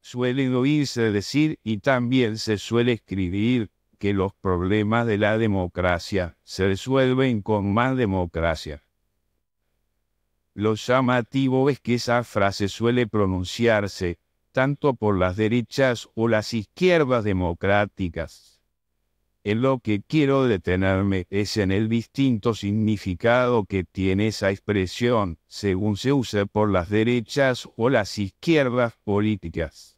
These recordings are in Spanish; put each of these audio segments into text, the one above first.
suelen oírse decir y también se suele escribir que los problemas de la democracia se resuelven con más democracia. Lo llamativo es que esa frase suele pronunciarse tanto por las derechas o las izquierdas democráticas, en lo que quiero detenerme es en el distinto significado que tiene esa expresión, según se use por las derechas o las izquierdas políticas.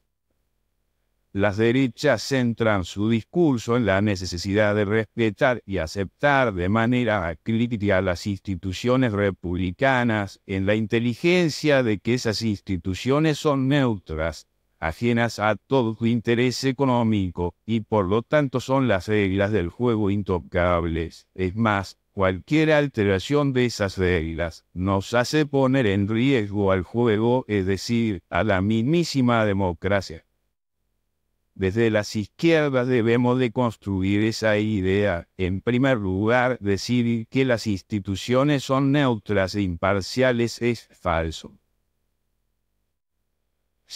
Las derechas centran su discurso en la necesidad de respetar y aceptar de manera crítica las instituciones republicanas, en la inteligencia de que esas instituciones son neutras, ajenas a todo interés económico, y por lo tanto son las reglas del juego intocables. Es más, Cualquier alteración de esas reglas nos hace poner en riesgo al juego, es decir, a la mismísima democracia. Desde las izquierdas debemos de construir esa idea. En primer lugar, decir que las instituciones son neutras e imparciales es falso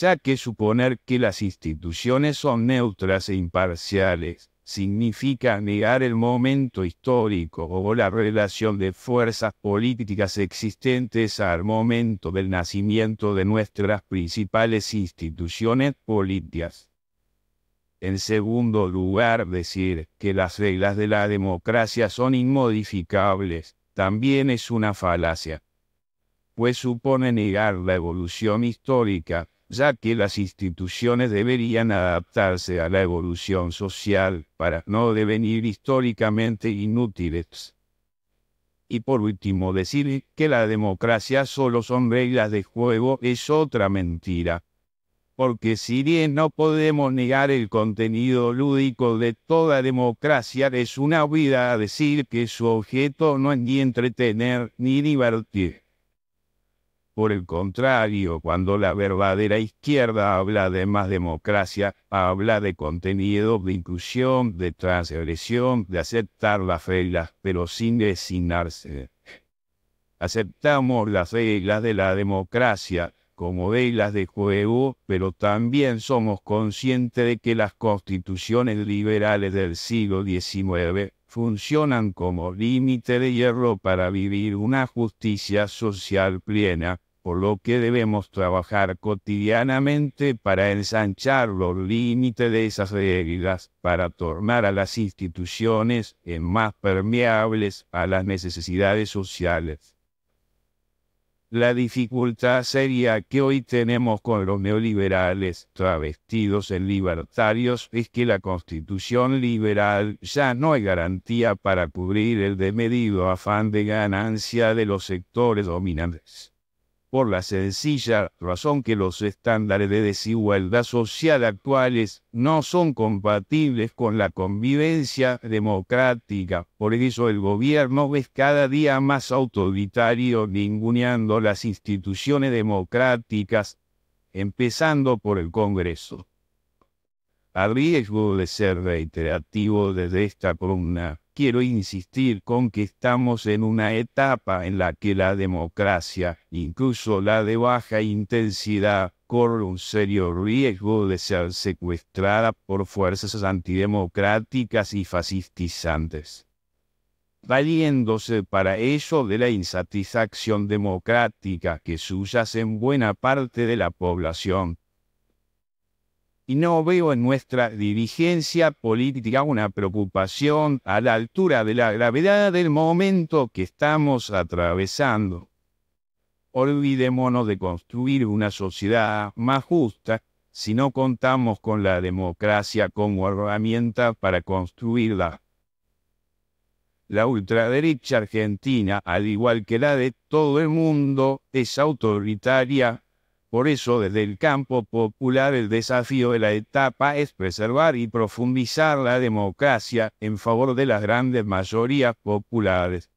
ya que suponer que las instituciones son neutras e imparciales significa negar el momento histórico o la relación de fuerzas políticas existentes al momento del nacimiento de nuestras principales instituciones políticas. En segundo lugar, decir que las reglas de la democracia son inmodificables también es una falacia, pues supone negar la evolución histórica ya que las instituciones deberían adaptarse a la evolución social para no devenir históricamente inútiles. Y por último, decir que la democracia solo son reglas de juego es otra mentira. Porque si bien no podemos negar el contenido lúdico de toda democracia, es una vida a decir que su objeto no es ni entretener ni divertir. Por el contrario, cuando la verdadera izquierda habla de más democracia, habla de contenido, de inclusión, de transgresión, de aceptar las reglas, pero sin designarse. Aceptamos las reglas de la democracia como reglas de juego, pero también somos conscientes de que las constituciones liberales del siglo XIX funcionan como límite de hierro para vivir una justicia social plena, por lo que debemos trabajar cotidianamente para ensanchar los límites de esas reglas, para tornar a las instituciones más permeables a las necesidades sociales. La dificultad seria que hoy tenemos con los neoliberales travestidos en libertarios es que la constitución liberal ya no es garantía para cubrir el desmedido afán de ganancia de los sectores dominantes por la sencilla razón que los estándares de desigualdad social actuales no son compatibles con la convivencia democrática. Por eso el gobierno es cada día más autoritario, ninguneando las instituciones democráticas, empezando por el Congreso a riesgo de ser reiterativo desde esta columna, quiero insistir con que estamos en una etapa en la que la democracia, incluso la de baja intensidad, corre un serio riesgo de ser secuestrada por fuerzas antidemocráticas y fascistizantes. Valiéndose para ello de la insatisfacción democrática que suyas en buena parte de la población, y no veo en nuestra dirigencia política una preocupación a la altura de la gravedad del momento que estamos atravesando. Olvidémonos de construir una sociedad más justa si no contamos con la democracia como herramienta para construirla. La ultraderecha argentina, al igual que la de todo el mundo, es autoritaria, por eso, desde el campo popular, el desafío de la etapa es preservar y profundizar la democracia en favor de las grandes mayorías populares.